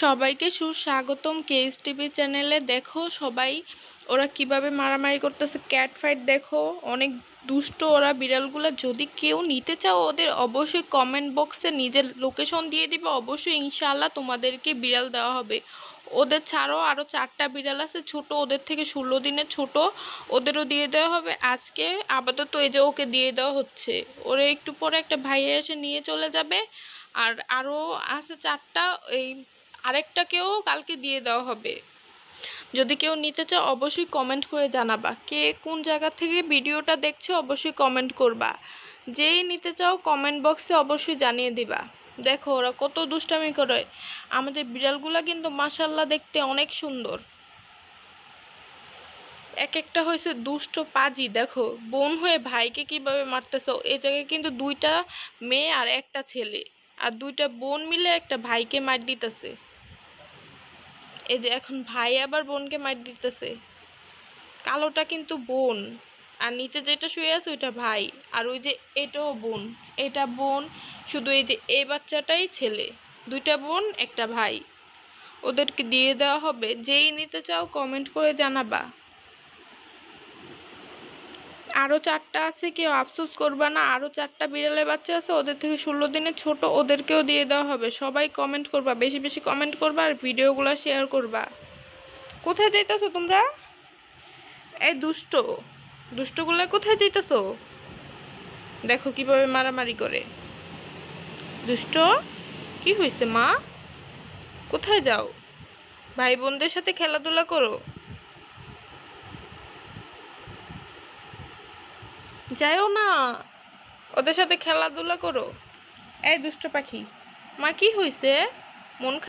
সবাইকে সুস্বাগতম KS TV চ্যানেলে দেখো সবাই ওরা কিভাবে মারামারি করতেছে ক্যাট ফাইট দেখো অনেক দুষ্ট ওরা বিড়ালগুলো যদি কেউ নিতে চাও ওদের অবশ্যই কমেন্ট বক্সে নিজের লোকেশন দিয়ে দিবে অবশ্যই ইনশাল্লাহ তোমাদেরকে বিড়াল দেওয়া হবে ওদের ছাড়াও আরও চারটা বিড়াল আছে ছোট ওদের থেকে ষোলো দিনের ছোট ওদেরও দিয়ে দেওয়া হবে আজকে আপাতত এই যে ওকে দিয়ে দেওয়া হচ্ছে ওরা একটু পরে একটা ভাইয়া এসে নিয়ে চলে যাবে আর আরও আছে চারটা এই আরেকটাকেও কালকে দিয়ে দেওয়া হবে যদি কেউ নিতে চাও অবশ্যই কমেন্ট করে জানাবা কে কোন জায়গা থেকে ভিডিওটা দেখছো অবশ্যই কমেন্ট করবা যেই নিতে চাও কমেন্ট বক্সে অবশ্যই জানিয়ে দিবা দেখো ওরা কত দুষ্টামি করে আমাদের বিড়ালগুলা কিন্তু মাসাল্লাহ দেখতে অনেক সুন্দর এক একটা হয়েছে দুষ্ট পাজি দেখো বোন হয়ে ভাইকে কিভাবে মারতেছ এ জায়গায় কিন্তু দুইটা মেয়ে আর একটা ছেলে আর দুইটা বোন মিলে একটা ভাইকে মার দিতেছে এই যে এখন ভাই আবার বোনকে মার দিতেছে কালোটা কিন্তু বোন আর নিচে যেটা শুয়ে আছে ওইটা ভাই আর ওই যে এটাও বোন এটা বোন শুধু এই যে এই বাচ্চাটাই ছেলে দুইটা বোন একটা ভাই ওদেরকে দিয়ে দেওয়া হবে যেই নিতে চাও কমেন্ট করে জানাবা আরও চারটা আছে কেউ আফসোস করবা না আরও চারটা বিড়ালের বাচ্চা আছে ওদের থেকে ষোলো দিনের ছোট ওদেরকেও দিয়ে দেওয়া হবে সবাই কমেন্ট করবা বেশি বেশি কমেন্ট করবা আর ভিডিওগুলো শেয়ার করবা কোথায় যাইতেছো তোমরা এই দুষ্ট দুষ্টগুলা কোথায় যাইতেছো দেখো কিভাবে মারামারি করে দুষ্ট কি হয়েছে মা কোথায় যাও ভাই বোনদের সাথে খেলাধুলা করো যাইও না ওদের সাথে খেলাধুলা করো এই দুষ্ট পাখি মা কি হয়েছে মন